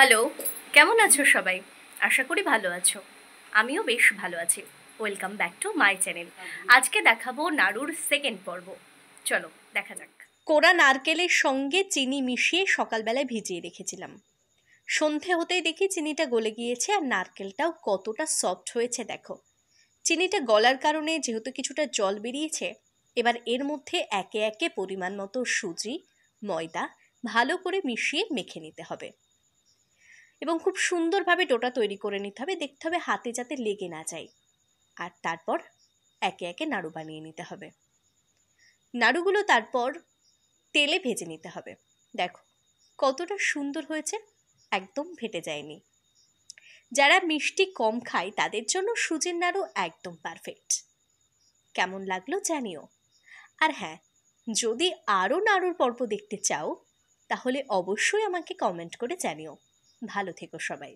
hello কেমন আছো সবাই আশা করি ভালো আছো আমিও বেশ ভালো আছি welcome back to my channel আজকে দেখাবো নাড়ুর সেকেন্ড পর্ব চলো দেখা যাক কোরা নারকেলের সঙ্গে চিনি মিশিয়ে সকালবেলায় ভিজিয়ে রেখেছিলাম সন্ধে হতেই দেখি চিনিটা গলে গিয়েছে আর নারকেলটাও কতটা সফট হয়েছে দেখো চিনিটা গলার কারণে যেহেতু কিছুটা জল বেরিয়েছে এবার এর মধ্যে একে একে পরিমাণ মতো সুজি ময়দা ভালো করে মিশিয়ে মেখে নিতে হবে এবং খুব সুন্দরভাবে ডোটা তৈরি করে নিতে হবে দেখতে হবে হাতে যাতে লেগে না যায় আর তারপর একে একে নাড়ু বানিয়ে নিতে হবে নাড়ুগুলো তারপর তেলে ভেজে নিতে হবে দেখো কতটা সুন্দর হয়েছে একদম ফেটে যায়নি যারা মিষ্টি কম খায় তাদের জন্য সুজির নাড়ু একদম পারফেক্ট কেমন লাগলো জানিও আর হ্যাঁ যদি আরও নাড়ুর পর্ব দেখতে চাও তাহলে অবশ্যই আমাকে কমেন্ট করে জানিও ভালো থেকো সবাই